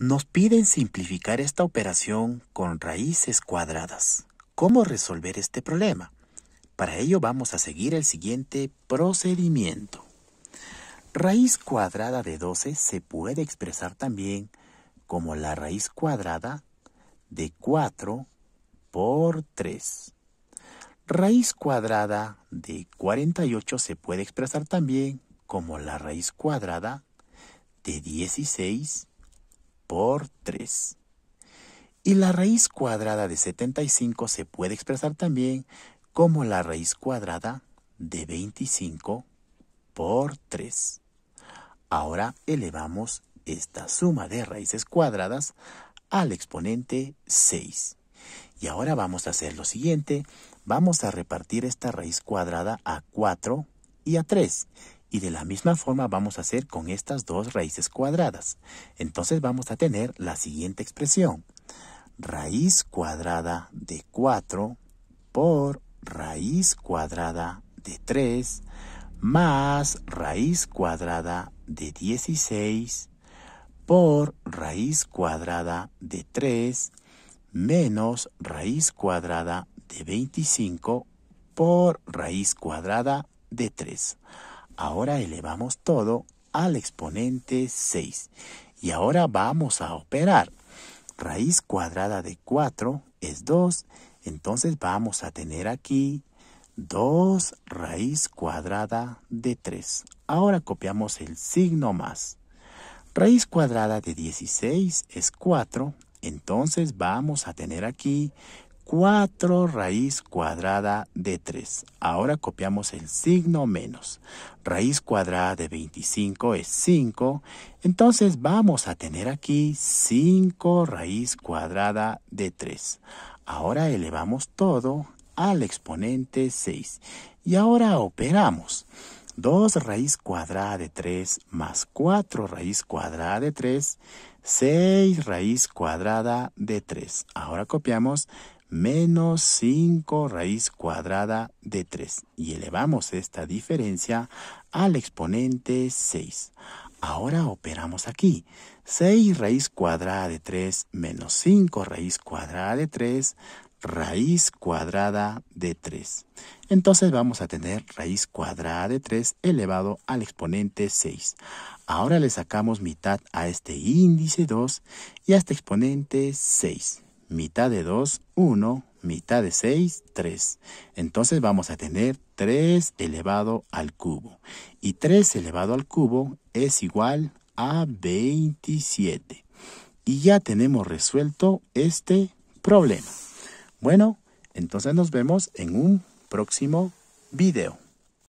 Nos piden simplificar esta operación con raíces cuadradas. ¿Cómo resolver este problema? Para ello vamos a seguir el siguiente procedimiento. Raíz cuadrada de 12 se puede expresar también como la raíz cuadrada de 4 por 3. Raíz cuadrada de 48 se puede expresar también como la raíz cuadrada de 16 por 3. Y la raíz cuadrada de 75 se puede expresar también como la raíz cuadrada de 25 por 3. Ahora elevamos esta suma de raíces cuadradas al exponente 6. Y ahora vamos a hacer lo siguiente. Vamos a repartir esta raíz cuadrada a 4 y a 3. Y de la misma forma vamos a hacer con estas dos raíces cuadradas. Entonces vamos a tener la siguiente expresión. Raíz cuadrada de 4 por raíz cuadrada de 3 más raíz cuadrada de 16 por raíz cuadrada de 3 menos raíz cuadrada de 25 por raíz cuadrada de 3. Ahora elevamos todo al exponente 6. Y ahora vamos a operar. Raíz cuadrada de 4 es 2. Entonces vamos a tener aquí 2 raíz cuadrada de 3. Ahora copiamos el signo más. Raíz cuadrada de 16 es 4. Entonces vamos a tener aquí 4 raíz cuadrada de 3. Ahora copiamos el signo menos. Raíz cuadrada de 25 es 5. Entonces vamos a tener aquí 5 raíz cuadrada de 3. Ahora elevamos todo al exponente 6. Y ahora operamos. 2 raíz cuadrada de 3 más 4 raíz cuadrada de 3, 6 raíz cuadrada de 3. Ahora copiamos menos 5 raíz cuadrada de 3 y elevamos esta diferencia al exponente 6. Ahora operamos aquí. 6 raíz cuadrada de 3 menos 5 raíz cuadrada de 3 raíz cuadrada de 3. Entonces vamos a tener raíz cuadrada de 3 elevado al exponente 6. Ahora le sacamos mitad a este índice 2 y a este exponente 6 mitad de 2, 1, mitad de 6, 3. Entonces vamos a tener 3 elevado al cubo. Y 3 elevado al cubo es igual a 27. Y ya tenemos resuelto este problema. Bueno, entonces nos vemos en un próximo video.